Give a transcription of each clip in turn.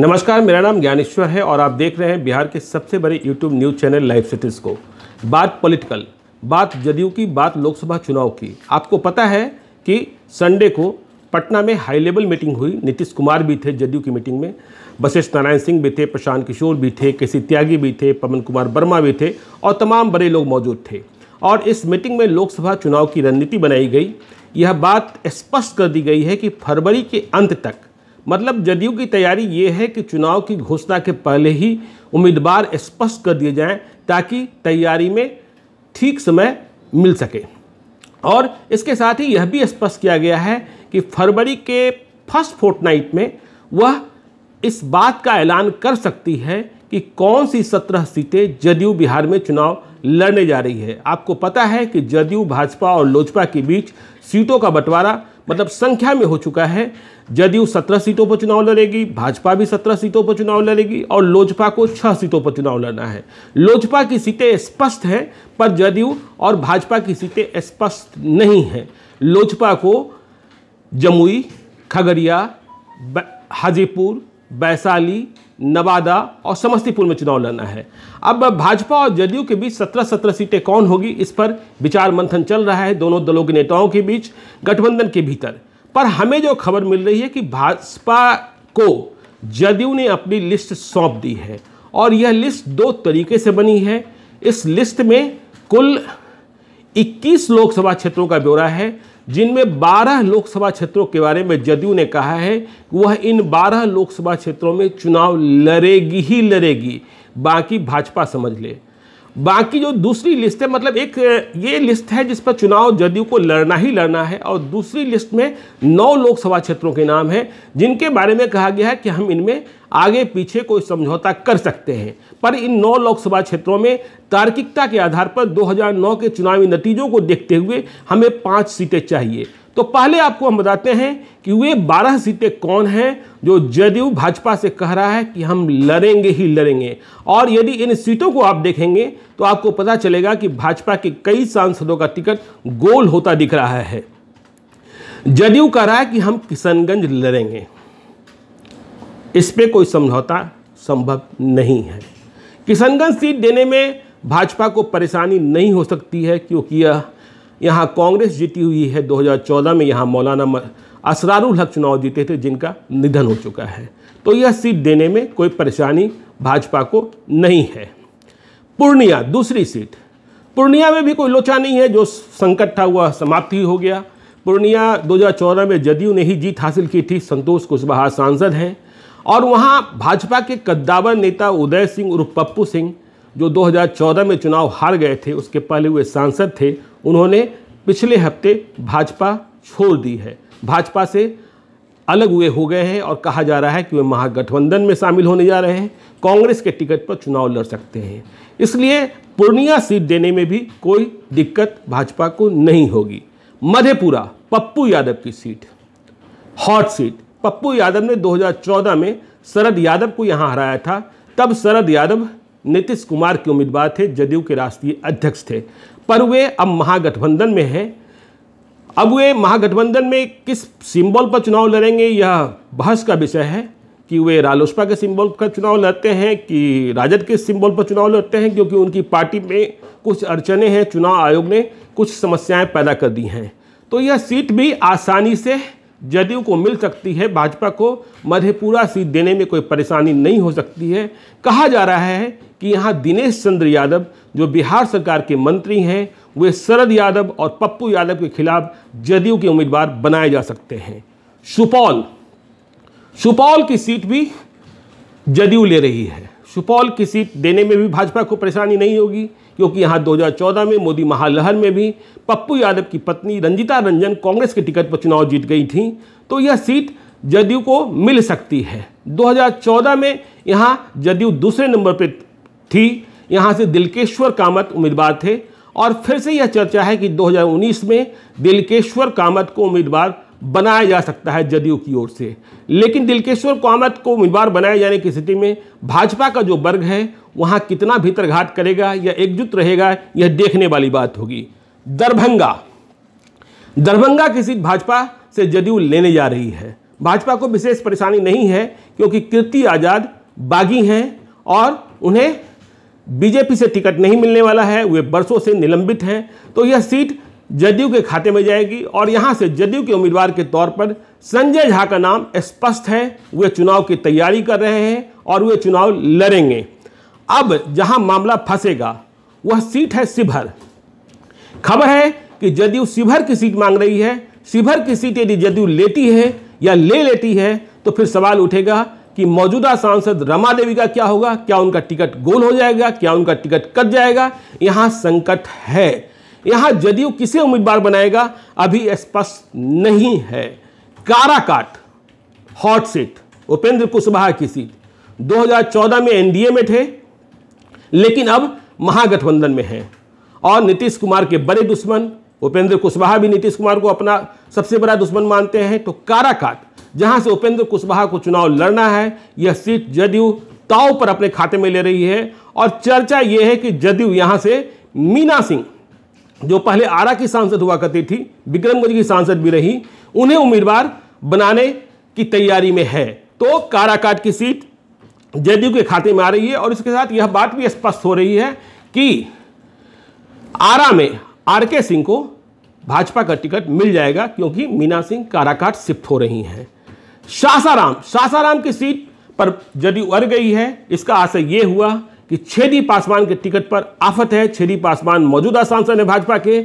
नमस्कार मेरा नाम ज्ञानेश्वर है और आप देख रहे हैं बिहार के सबसे बड़े YouTube news channel live cities को बात पॉलिटिकल बात जदयू की बात लोकसभा चुनाव की आपको पता है कि संडे को पटना में हाई लेवल मीटिंग हुई नीतीश कुमार भी थे जदयू की मीटिंग में वशिष्ठ नारायण सिंह भी थे प्रशांत किशोर भी थे के सी त्यागी भी थे पवन कुमार वर्मा भी थे और तमाम बड़े लोग मौजूद थे और इस मीटिंग में लोकसभा चुनाव की रणनीति बनाई गई यह बात स्पष्ट कर दी गई है कि फरवरी के अंत तक मतलब जदयू की तैयारी ये है कि चुनाव की घोषणा के पहले ही उम्मीदवार स्पष्ट कर दिए जाएं ताकि तैयारी में ठीक समय मिल सके और इसके साथ ही यह भी स्पष्ट किया गया है कि फरवरी के फर्स्ट फोर्टनाइट में वह इस बात का ऐलान कर सकती है कि कौन सी सत्रह सीटें जदयू बिहार में चुनाव लड़ने जा रही है आपको पता है कि जदयू भाजपा और लोजपा के बीच सीटों का बंटवारा मतलब संख्या में हो चुका है जदयू सत्रह सीटों पर चुनाव लड़ेगी भाजपा भी सत्रह सीटों पर चुनाव लड़ेगी और लोजपा को छह सीटों पर चुनाव लड़ना है लोजपा की सीटें स्पष्ट हैं पर जदयू और भाजपा की सीटें स्पष्ट नहीं हैं लोजपा को जमुई खगड़िया हाजीपुर वैशाली नवादा और समस्तीपुर में चुनाव लड़ना है अब भाजपा और जदयू के बीच सत्रह सत्रह सीटें कौन होगी इस पर विचार मंथन चल रहा है दोनों दलों के नेताओं के बीच गठबंधन के भीतर पर हमें जो खबर मिल रही है कि भाजपा को जदयू ने अपनी लिस्ट सौंप दी है और यह लिस्ट दो तरीके से बनी है इस लिस्ट में कुल 21 लोकसभा क्षेत्रों का ब्यौरा है जिनमें 12 लोकसभा क्षेत्रों के बारे में जदयू ने कहा है कि वह इन 12 लोकसभा क्षेत्रों में चुनाव लड़ेगी ही लड़ेगी बाकी भाजपा समझ ले बाकी जो दूसरी लिस्ट है मतलब एक ये लिस्ट है जिस पर चुनाव जदयू को लड़ना ही लड़ना है और दूसरी लिस्ट में नौ लोकसभा क्षेत्रों के नाम हैं जिनके बारे में कहा गया है कि हम इनमें आगे पीछे कोई समझौता कर सकते हैं पर इन नौ लोकसभा क्षेत्रों में तार्किकता के आधार पर 2009 के चुनावी नतीजों को देखते हुए हमें पाँच सीटें चाहिए तो पहले आपको हम बताते हैं कि वे बारह सीटें कौन हैं जो जदयू भाजपा से कह रहा है कि हम लड़ेंगे ही लड़ेंगे और यदि इन सीटों को आप देखेंगे तो आपको पता चलेगा कि भाजपा के कई सांसदों का टिकट गोल होता दिख रहा है जदयू कह रहा है कि हम किशनगंज लड़ेंगे इस पर कोई समझौता संभव नहीं है किशनगंज सीट देने में भाजपा को परेशानी नहीं हो सकती है क्योंकि यह यहाँ कांग्रेस जीती हुई है 2014 में यहाँ मौलाना असरारुल हक चुनाव जीते थे जिनका निधन हो चुका है तो यह सीट देने में कोई परेशानी भाजपा को नहीं है पूर्णिया दूसरी सीट पूर्णिया में भी कोई लोचा नहीं है जो संकट था वह ही हो गया पूर्णिया दो में जदयू ने ही जीत हासिल की थी संतोष कुशवाहा सांसद हैं और वहाँ भाजपा के कद्दावर नेता उदय सिंह उर्फ पप्पू सिंह जो 2014 में चुनाव हार गए थे उसके पहले हुए सांसद थे उन्होंने पिछले हफ्ते भाजपा छोड़ दी है भाजपा से अलग हुए हो गए हैं और कहा जा रहा है कि वे महागठबंधन में शामिल होने जा रहे हैं कांग्रेस के टिकट पर चुनाव लड़ सकते हैं इसलिए पूर्णिया सीट देने में भी कोई दिक्कत भाजपा को नहीं होगी मधेपुरा पप्पू यादव की seat hot seat Pappu Yadav ने 2014 में शरद यादव को यहाँ हराया था तब शरद यादव नीतीश कुमार के उम्मीदवार थे जदयू के राष्ट्रीय अध्यक्ष थे पर वे अब महागठबंधन में हैं अब वे महागठबंधन में किस सिंबल पर चुनाव लड़ेंगे यह बहस का विषय है कि वे रालोसपा के सिंबल पर चुनाव लड़ते हैं कि राजद के सिंबल पर चुनाव लड़ते हैं क्योंकि उनकी पार्टी में कुछ अड़चने हैं चुनाव आयोग ने कुछ समस्याएं पैदा कर दी हैं तो यह सीट भी आसानी से जदयू को मिल सकती है भाजपा को मधेपुरा सीट देने में कोई परेशानी नहीं हो सकती है कहा जा रहा है कि यहाँ दिनेश चंद्र यादव जो बिहार सरकार के मंत्री हैं वे शरद यादव और पप्पू यादव के खिलाफ जदयू के उम्मीदवार बनाए जा सकते हैं सुपौल सुपौल की सीट भी जदयू ले रही है सुपौल की सीट देने में भी भाजपा को परेशानी नहीं होगी क्योंकि यहाँ 2014 में मोदी महालहर में भी पप्पू यादव की पत्नी रंजिता रंजन कांग्रेस के टिकट पर चुनाव जीत गई थी तो यह सीट जदयू को मिल सकती है 2014 में यहाँ जदयू दूसरे नंबर पर थी यहाँ से दिलकेश्वर कामत उम्मीदवार थे और फिर से यह चर्चा है कि 2019 में दिलकेश्वर कामत को उम्मीदवार बनाया जा सकता है जदयू की ओर से लेकिन दिलकेश्वर कामत को उम्मीदवार बनाए जाने की स्थिति में भाजपा का जो वर्ग है वहाँ कितना भीतरघात करेगा या एकजुट रहेगा यह देखने वाली बात होगी दरभंगा दरभंगा की सीट भाजपा से जदयू लेने जा रही है भाजपा को विशेष परेशानी नहीं है क्योंकि कीर्ति आज़ाद बागी हैं और उन्हें बीजेपी से टिकट नहीं मिलने वाला है वे बरसों से निलंबित हैं तो यह सीट जदयू के खाते में जाएगी और यहां से जदयू के उम्मीदवार के तौर पर संजय झा का नाम स्पष्ट है वे चुनाव की तैयारी कर रहे हैं और वे चुनाव लड़ेंगे अब जहां मामला फंसेगा वह सीट है शिभर खबर है कि जदयू शिवहर की सीट मांग रही है शिवहर की सीट यदि जदयू लेती है या ले लेती है तो फिर सवाल उठेगा कि मौजूदा सांसद रमा देवी का क्या होगा क्या उनका टिकट गोल हो जाएगा क्या उनका टिकट कट जाएगा यहां संकट है यहां जदयू किसे उम्मीदवार बनाएगा अभी स्पष्ट नहीं है काराकाट हॉट सीट उपेंद्र कुशवाहा की सीट 2014 में एनडीए में थे लेकिन अब महागठबंधन में हैं और नीतीश कुमार के बड़े दुश्मन उपेंद्र कुशवाहा भी नीतीश कुमार को अपना सबसे बड़ा दुश्मन मानते हैं तो काराकाट जहां से उपेंद्र कुशवाहा को चुनाव लड़ना है यह सीट जदयू ताव पर अपने खाते में ले रही है और चर्चा यह है कि जदयू यहां से मीना सिंह जो पहले आरा की सांसद हुआ करती थी विक्रमगंज की सांसद भी रही उन्हें उम्मीदवार बनाने की तैयारी में है तो काराकाट की सीट जदयू के खाते में आ रही है और इसके साथ यह बात भी स्पष्ट हो रही है कि आरा में आर के सिंह को भाजपा का टिकट मिल जाएगा क्योंकि मीना सिंह काराकाट शिफ्ट हो रही हैं सासाराम सासाराम की सीट पर जेडीयू अड़ गई है इसका आशय यह हुआ कि छेदी पासवान के टिकट पर आफत है छेदी पासवान मौजूदा सांसद है भाजपा के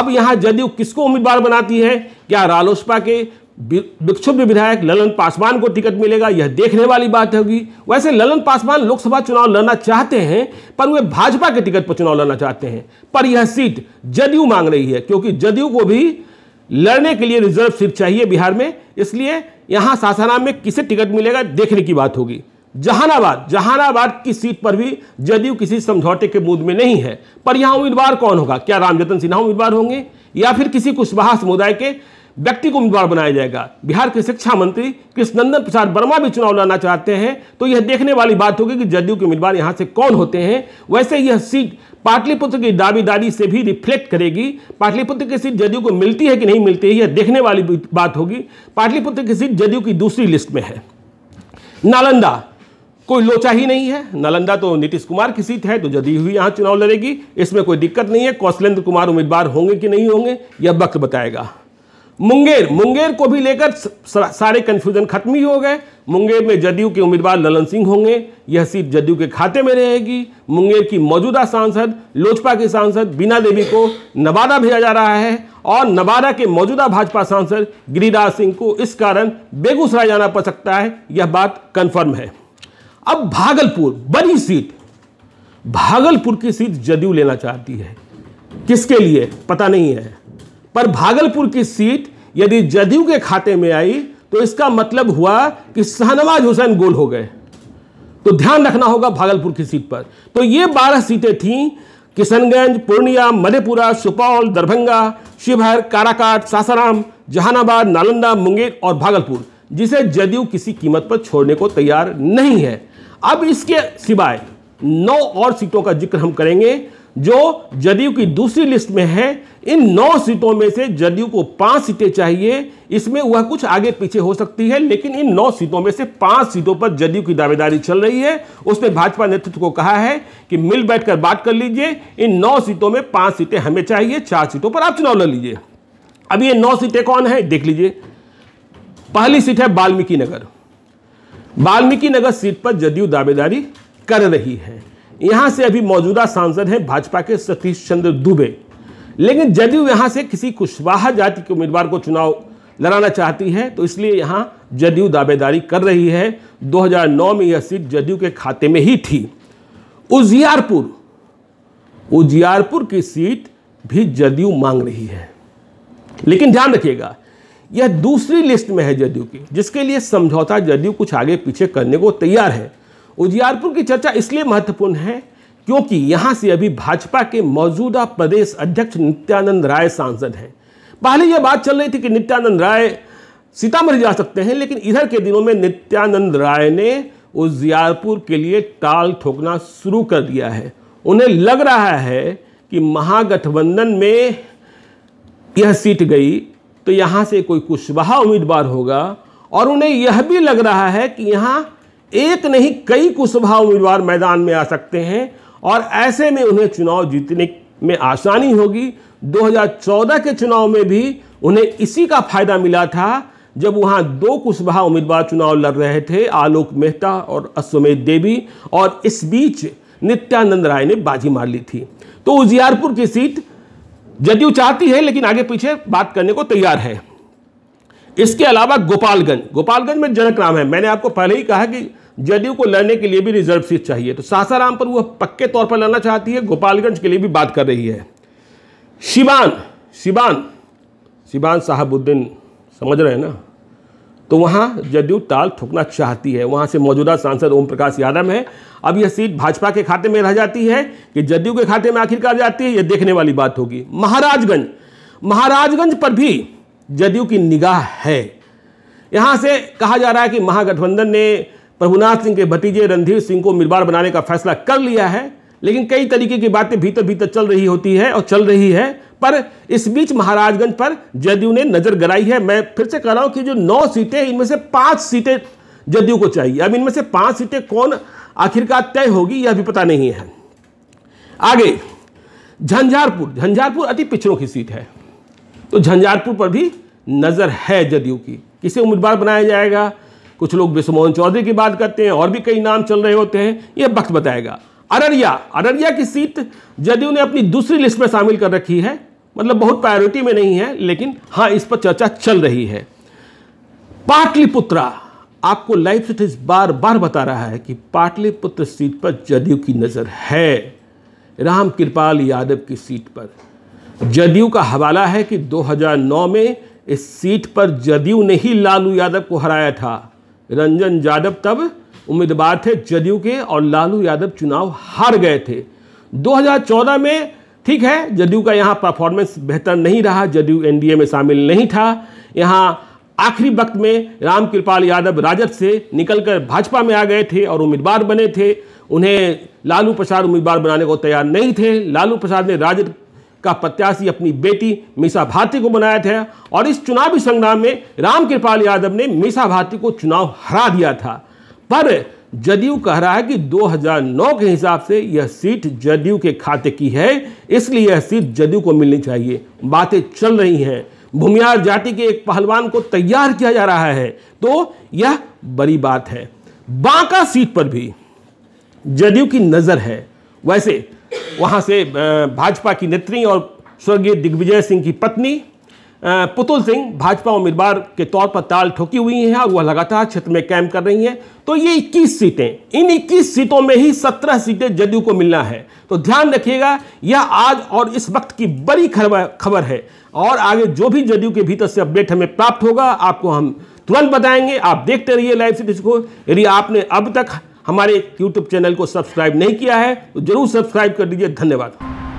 अब यहाँ जदयू किसको उम्मीदवार बनाती है क्या रालोसपा के विक्षुब्ध विधायक ललन पासवान को टिकट मिलेगा यह देखने वाली बात होगी वैसे ललन पासवान लोकसभा चुनाव लड़ना चाहते हैं पर वे भाजपा के टिकट पर चुनाव लड़ना चाहते हैं पर यह सीट जदयू मांग रही है क्योंकि जदयू को भी लड़ने के लिए रिजर्व सीट चाहिए बिहार में इसलिए यहां सासाराम में किसे टिकट मिलेगा देखने की बात होगी जहानाबाद जहानाबाद की सीट पर भी जदयू किसी समझौते के मूड में नहीं है पर यहाँ उम्मीदवार कौन होगा क्या रामजतन सिन्हा उम्मीदवार होंगे या फिर किसी कुशवाहा समुदाय के व्यक्ति को उम्मीदवार बनाया जाएगा बिहार के शिक्षा मंत्री कृष्णनंदन प्रसाद वर्मा भी चुनाव लड़ना चाहते हैं तो यह देखने वाली बात होगी कि जदयू के उम्मीदवार यहाँ से कौन होते हैं वैसे यह सीट पाटलिपुत्र की दावेदारी से भी रिफ्लेक्ट करेगी पाटलिपुत्र की सीट जदयू को मिलती है कि नहीं मिलती है यह देखने वाली बात होगी पाटलिपुत्र की सीट जदयू की दूसरी लिस्ट में है नालंदा कोई लोचा ही नहीं है नालंदा तो नीतीश कुमार की सीट है तो जदयू ही यहाँ चुनाव लड़ेगी इसमें कोई दिक्कत नहीं है कौशलेंद्र कुमार उम्मीदवार होंगे कि नहीं होंगे यह वक्त बताएगा मुंगेर मुंगेर को भी लेकर सारे कन्फ्यूजन खत्म ही हो गए मुंगेर में जदयू के उम्मीदवार ललन सिंह होंगे यह सीट जदयू के खाते में रहेगी मुंगेर की मौजूदा सांसद लोजपा की सांसद बीना देवी को नवादा भेजा जा रहा है और नवादा के मौजूदा भाजपा सांसद गिरिराज सिंह को इस कारण बेगूसराय जाना पड़ सकता है यह बात कन्फर्म है अब भागलपुर बड़ी सीट भागलपुर की सीट जदयू लेना चाहती है किसके लिए पता नहीं है पर भागलपुर की सीट यदि जदयू के खाते में आई तो इसका मतलब हुआ कि शहनवाज हुसैन गोल हो गए तो ध्यान रखना होगा भागलपुर की सीट पर तो ये बारह सीटें थीं किशनगंज पूर्णिया मधेपुरा सुपौल दरभंगा शिवहर काराकाट सासाराम जहानाबाद नालंदा मुंगेर और भागलपुर जिसे जदयू किसी कीमत पर छोड़ने को तैयार नहीं है अब इसके सिवाय नौ और सीटों का जिक्र हम करेंगे जो जदयू की दूसरी लिस्ट में है इन नौ सीटों में से जदयू को पांच सीटें चाहिए इसमें वह कुछ आगे पीछे हो सकती है लेकिन इन नौ सीटों में से पांच सीटों पर जदयू की दावेदारी चल रही है उसने भाजपा नेतृत्व को कहा है कि मिल बैठकर बात कर लीजिए इन नौ सीटों में पांच सीटें हमें चाहिए चार सीटों पर आप चुनाव लड़ लीजिए अब ये नौ सीटें कौन है देख लीजिए पहली सीट है वाल्मीकि नगर वाल्मीकि नगर सीट पर जदयू दावेदारी कर रही है यहां से अभी मौजूदा सांसद हैं भाजपा के सतीश चंद्र दुबे लेकिन जदयू यहां से किसी कुशवाहा जाति के उम्मीदवार को चुनाव लड़ाना चाहती है तो इसलिए यहां जदयू दावेदारी कर रही है 2009 में यह सीट जदयू के खाते में ही थी उजियारपुर उजियारपुर की सीट भी जदयू मांग रही है लेकिन ध्यान रखिएगा यह दूसरी लिस्ट में है जदयू की जिसके लिए समझौता जदयू कुछ आगे पीछे करने को तैयार है उजियारपुर की चर्चा इसलिए महत्वपूर्ण है क्योंकि यहाँ से अभी भाजपा के मौजूदा प्रदेश अध्यक्ष नित्यानंद राय सांसद हैं पहले यह बात चल रही थी कि नित्यानंद राय सीतामढ़ी जा सकते हैं लेकिन इधर के दिनों में नित्यानंद राय ने उजियारपुर के लिए टाल ठोकना शुरू कर दिया है उन्हें लग रहा है कि महागठबंधन में यह सीट गई तो यहाँ से कोई कुशवाहा उम्मीदवार होगा और उन्हें यह भी लग रहा है कि यहाँ एक नहीं कई कुशबहा उम्मीदवार मैदान में आ सकते हैं और ऐसे में उन्हें चुनाव जीतने में आसानी होगी 2014 के चुनाव में भी उन्हें इसी का फायदा मिला था जब वहाँ दो कुशबहा उम्मीदवार चुनाव लड़ रहे थे आलोक मेहता और अश्वमेध देवी और इस बीच नित्यानंद राय ने बाजी मार ली थी तो उजियारपुर की सीट जदयू चाहती है लेकिन आगे पीछे बात करने को तैयार है इसके अलावा गोपालगंज गोपालगंज में जनक राम है मैंने आपको पहले ही कहा कि जदयू को लड़ने के लिए भी रिजर्व सीट चाहिए तो सासाराम पर वह पक्के तौर पर लड़ना चाहती है गोपालगंज के लिए भी बात कर रही है शिवान शिवान शिवान साहबुद्दीन समझ रहे हैं ना तो वहाँ जदयू ताल ठोकना चाहती है वहाँ से मौजूदा सांसद ओम प्रकाश यादव हैं अब यह सीट भाजपा के खाते में रह जाती है कि जदयू के खाते में आखिरकार जाती है यह देखने वाली बात होगी महाराजगंज महाराजगंज पर भी जदयू की निगाह है यहाँ से कहा जा रहा है कि महागठबंधन ने प्रभुनाथ सिंह के भतीजे रणधीर सिंह को उम्मीदवार बनाने का फैसला कर लिया है लेकिन कई तरीके की बातें भीतर भीतर चल रही होती है और चल रही है पर इस बीच महाराजगंज पर जदयू ने नजर गराई है मैं फिर से कह रहा हूं कि जो नौ सीटें इनमें से पांच सीटें जदयू को चाहिए अब इनमें से पांच सीटें कौन आखिरकार तय होगी यह भी पता नहीं है आगे झंझारपुर झंझारपुर अति पिछड़ों की सीट है तो झंझारपुर पर भी नज़र है जदयू की किसे उम्मीदवार बनाया जाएगा कुछ लोग विश्वमोहन चौधरी की बात करते हैं और भी कई नाम चल रहे होते हैं यह वक्त बताएगा अररिया अररिया की सीट जदयू ने अपनी दूसरी लिस्ट में शामिल कर रखी है मतलब बहुत प्रायोरिटी में नहीं है लेकिन हाँ इस पर चर्चा चल रही है पाटलिपुत्रा आपको लाइव इस बार बार बता रहा है कि पाटलिपुत्र सीट पर जदयू की नज़र है राम कृपाल यादव की सीट पर जदयू का हवाला है कि 2009 में इस सीट पर जदयू ने ही लालू यादव को हराया था रंजन यादव तब उम्मीदवार थे जदयू के और लालू यादव चुनाव हार गए थे 2014 में ठीक है जदयू का यहाँ परफॉर्मेंस बेहतर नहीं रहा जदयू एनडीए में शामिल नहीं था यहाँ आखिरी वक्त में रामकृपाल यादव राजद से निकलकर भाजपा में आ गए थे और उम्मीदवार बने थे उन्हें लालू प्रसाद उम्मीदवार बनाने को तैयार नहीं थे लालू प्रसाद ने राजद का प्रत्याशी अपनी बेटी मीसा भारती को बनाया था और इस चुनावी संग्राम में रामकृपाल यादव ने मीसा भारती को चुनाव हरा दिया था पर जदयू कह रहा है कि 2009 के हिसाब से यह सीट जदयू के खाते की है इसलिए यह सीट जदयू को मिलनी चाहिए बातें चल रही हैं भूमियार जाति के एक पहलवान को तैयार किया जा रहा है तो यह बड़ी बात है बांका सीट पर भी जदयू की नज़र है वैसे वहां से भाजपा की नेत्री और स्वर्गीय दिग्विजय सिंह की पत्नी पुतुल सिंह भाजपा उम्मीदवार के तौर पर ताल ठोकी हुई हैं और वह लगातार क्षेत्र में कैंप कर रही हैं तो ये 21 सीटें इन 21 सीटों में ही 17 सीटें जदयू को मिलना है तो ध्यान रखिएगा यह आज और इस वक्त की बड़ी खबर है और आगे जो भी जदयू के भीतर से अपडेट हमें प्राप्त होगा आपको हम तुरंत बताएंगे आप देखते रहिए लाइव सीरीज को यदि आपने अब तक हमारे यूट्यूब चैनल को सब्सक्राइब नहीं किया है तो जरूर सब्सक्राइब कर दीजिए धन्यवाद